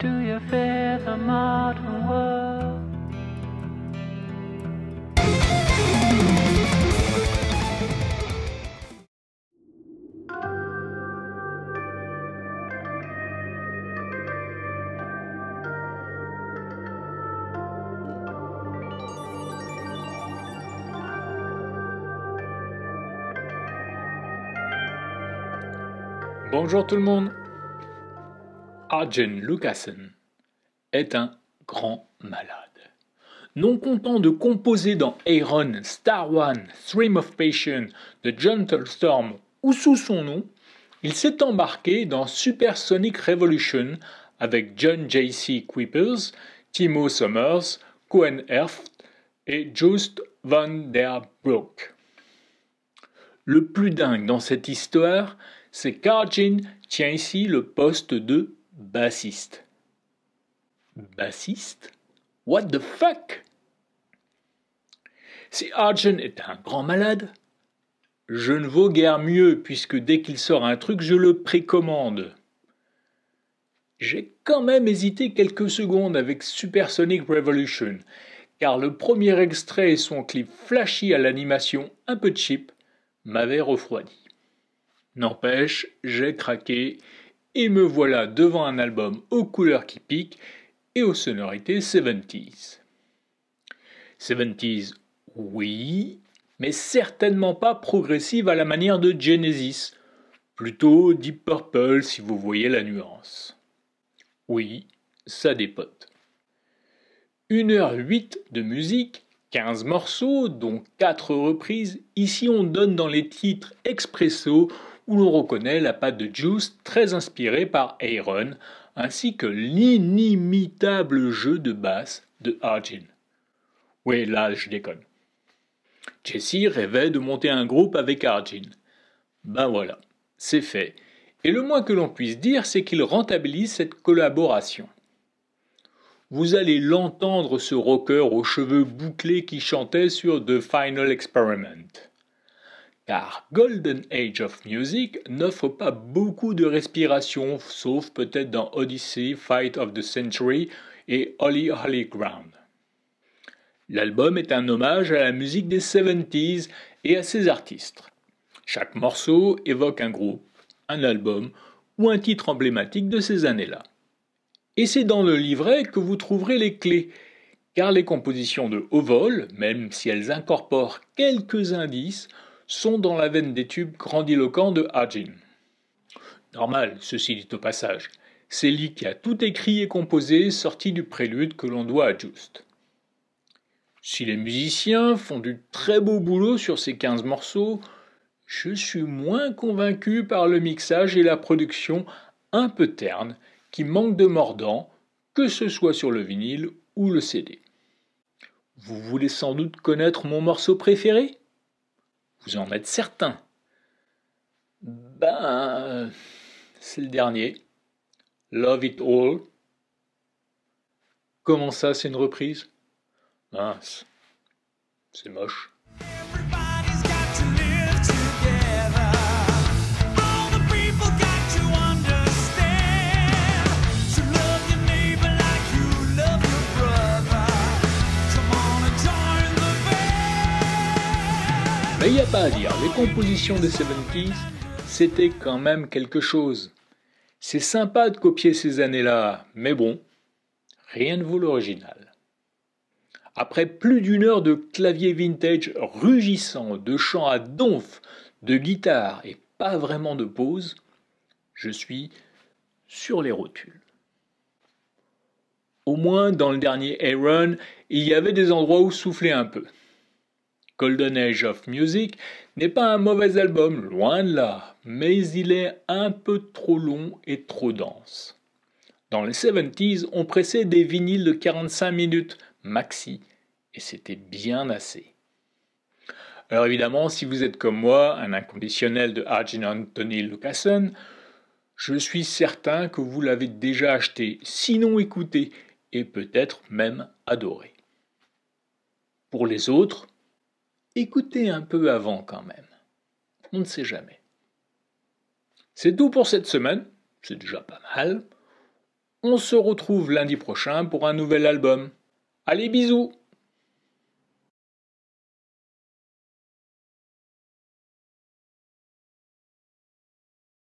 do your fear the modern world? Bonjour tout le monde Arjen Lucassen est un grand malade. Non content de composer dans Iron, Star One, Stream of Passion, The Gentle Storm ou sous son nom, il s'est embarqué dans Supersonic Revolution avec John J.C. Quippers Timo Sommers, Cohen Erft et Just van der Broek. Le plus dingue dans cette histoire, c'est qu'Arjen tient ici le poste de Bassiste. Mhm. Bassiste What the fuck Si Arjun est un grand malade, je ne vaux guère mieux puisque dès qu'il sort un truc, je le précommande. J'ai quand même hésité quelques secondes avec Supersonic Revolution, car le premier extrait et son clip flashy à l'animation un peu cheap m'avaient refroidi. N'empêche, j'ai craqué et me voilà devant un album aux couleurs qui piquent et aux sonorités 70s. 70s, oui, mais certainement pas progressive à la manière de Genesis, plutôt Deep Purple si vous voyez la nuance. Oui, ça dépote. 1h08 de musique, 15 morceaux, dont 4 reprises. Ici, on donne dans les titres expresso où l'on reconnaît la pâte de Juice très inspirée par Aaron, ainsi que l'inimitable jeu de basse de Arjun. Oui, là, je déconne. Jesse rêvait de monter un groupe avec Arjun. Ben voilà, c'est fait. Et le moins que l'on puisse dire, c'est qu'il rentabilise cette collaboration. Vous allez l'entendre, ce rocker aux cheveux bouclés qui chantait sur The Final Experiment car Golden Age of Music n'offre pas beaucoup de respiration, sauf peut-être dans Odyssey, Fight of the Century et Holy Holy Ground. L'album est un hommage à la musique des 70s et à ses artistes. Chaque morceau évoque un groupe, un album ou un titre emblématique de ces années-là. Et c'est dans le livret que vous trouverez les clés, car les compositions de Ovol, même si elles incorporent quelques indices, sont dans la veine des tubes grandiloquents de Hajin. Normal, ceci dit au passage. C'est lui qui a tout écrit et composé, sorti du prélude que l'on doit à Just. Si les musiciens font du très beau boulot sur ces 15 morceaux, je suis moins convaincu par le mixage et la production un peu terne qui manque de mordant, que ce soit sur le vinyle ou le CD. Vous voulez sans doute connaître mon morceau préféré vous en êtes certain Ben, euh, c'est le dernier. Love It All. Comment ça, c'est une reprise Mince. C'est moche. à dire, les compositions des 70s, c'était quand même quelque chose. C'est sympa de copier ces années-là, mais bon, rien ne vaut l'original. Après plus d'une heure de clavier vintage rugissant, de chants à donf, de guitare et pas vraiment de pause, je suis sur les rotules. Au moins dans le dernier A-Run, il y avait des endroits où souffler un peu. Golden Age of Music n'est pas un mauvais album, loin de là, mais il est un peu trop long et trop dense. Dans les 70s, on pressait des vinyles de 45 minutes maxi, et c'était bien assez. Alors évidemment, si vous êtes comme moi, un inconditionnel de Arjun Anthony Lucassen, je suis certain que vous l'avez déjà acheté, sinon écouté, et peut-être même adoré. Pour les autres, écoutez un peu avant quand même. On ne sait jamais. C'est tout pour cette semaine, c'est déjà pas mal. On se retrouve lundi prochain pour un nouvel album. Allez bisous